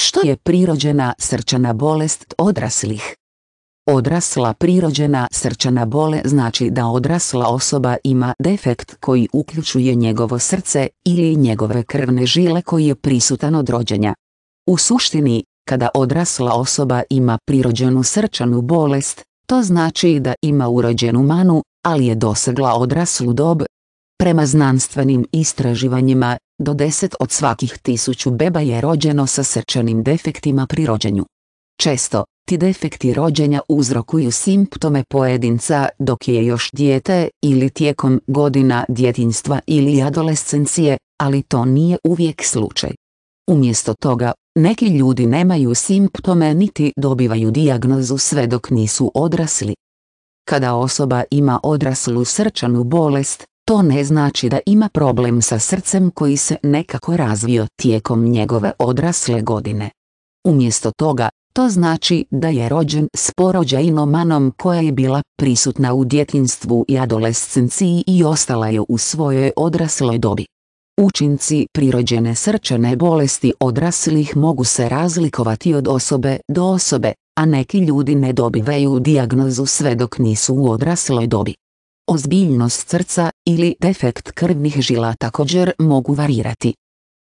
Što je prirođena srčana bolest odraslih? Odrasla prirođena srčana bole znači da odrasla osoba ima defekt koji uključuje njegovo srce ili njegove krvne žile koji je prisutan od rođenja. U suštini, kada odrasla osoba ima prirođenu srčanu bolest, to znači da ima urođenu manu, ali je dosegla odraslu dob. Prema znanstvenim istraživanjima, do 10 od svakih tisuću beba je rođeno sa srčanim defektima pri rođenju. Često, ti defekti rođenja uzrokuju simptome pojedinca dok je još dijete ili tijekom godina djetinstva ili adolescencije, ali to nije uvijek slučaj. Umjesto toga, neki ljudi nemaju simptome niti dobivaju dijagnozu sve dok nisu odrasli. Kada osoba ima odraslu srčanu bolest, to ne znači da ima problem sa srcem koji se nekako razvio tijekom njegove odrasle godine. Umjesto toga, to znači da je rođen s manom koja je bila prisutna u djetinstvu i adolescenciji i ostala je u svojoj odrasloj dobi. Učinci prirođene srčane bolesti odraslih mogu se razlikovati od osobe do osobe, a neki ljudi ne dobivaju dijagnozu sve dok nisu u odrasloj dobi. Ozbiljnost srca ili defekt krvnih žila također mogu varirati.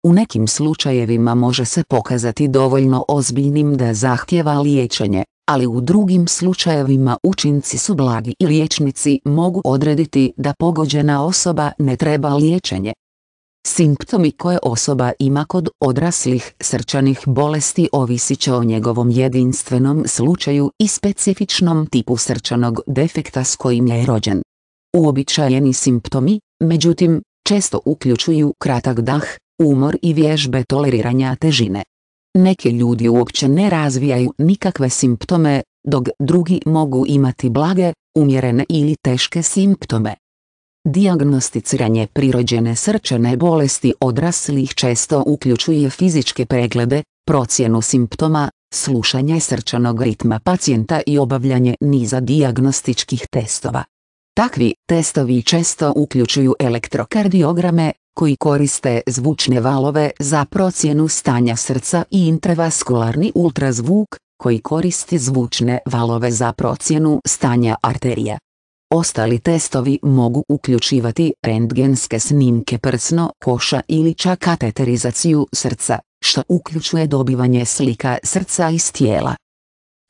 U nekim slučajevima može se pokazati dovoljno ozbiljnim da zahtjeva liječenje, ali u drugim slučajevima učinci su blagi i liječnici mogu odrediti da pogođena osoba ne treba liječenje. Simptomi koje osoba ima kod odraslih srčanih bolesti ovisit će o njegovom jedinstvenom slučaju i specifičnom tipu srčanog defekta s kojim je rođen. Uobičajeni simptomi, međutim, često uključuju kratak dah, umor i vježbe toleriranja težine. Neki ljudi uopće ne razvijaju nikakve simptome, dok drugi mogu imati blage, umjerene ili teške simptome. Diagnosticiranje prirođene srčane bolesti odraslih često uključuje fizičke preglede, procjenu simptoma, slušanje srčanog ritma pacijenta i obavljanje niza dijagnostičkih testova. Takvi testovi često uključuju elektrokardiograme, koji koriste zvučne valove za procjenu stanja srca i intravaskularni ultrazvuk, koji koristi zvučne valove za procjenu stanja arterija. Ostali testovi mogu uključivati rendgenske snimke prsno koša ili čak kateterizaciju srca, što uključuje dobivanje slika srca iz tijela.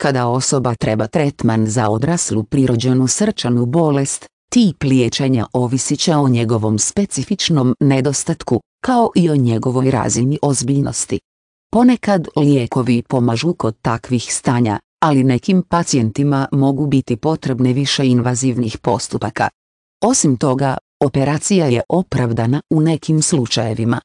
Kada osoba treba tretman za odraslu prirođenu srčanu bolest, tip liječenja ovisit će o njegovom specifičnom nedostatku, kao i o njegovoj razini ozbiljnosti. Ponekad lijekovi pomažu kod takvih stanja, ali nekim pacijentima mogu biti potrebne više invazivnih postupaka. Osim toga, operacija je opravdana u nekim slučajevima,